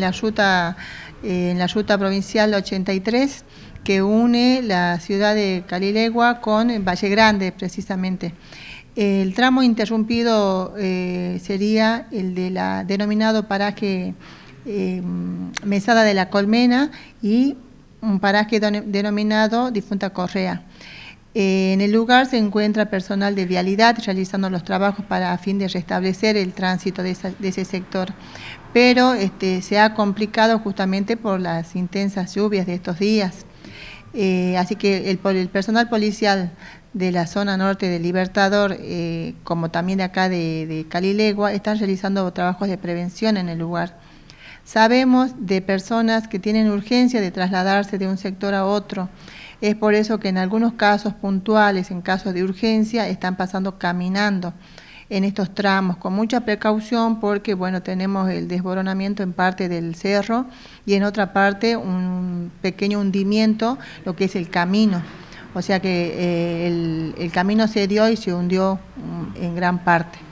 la eh, en la ruta provincial 83 que une la ciudad de Calilegua con Valle Grande, precisamente. El tramo interrumpido eh, sería el de la denominado paraje eh, Mesada de la Colmena y un paraje denominado Difunta Correa. Eh, en el lugar se encuentra personal de vialidad realizando los trabajos para a fin de restablecer el tránsito de, ese sector, pero este, se ha complicado justamente por las intensas lluvias de estos días. Eh, así que el, personal policial de la zona norte de Libertador, eh, como también de acá de, de Calilegua, están realizando trabajos de prevención en el lugar. Sabemos de personas que tienen urgencia de trasladarse de un sector a otro es por eso que en algunos casos puntuales, en casos de urgencia, están pasando caminando en estos tramos con mucha precaución porque bueno tenemos el desboronamiento en parte del cerro y en otra parte un pequeño hundimiento lo que es el camino o sea que eh, el, el camino se dio y se hundió mm, en gran parte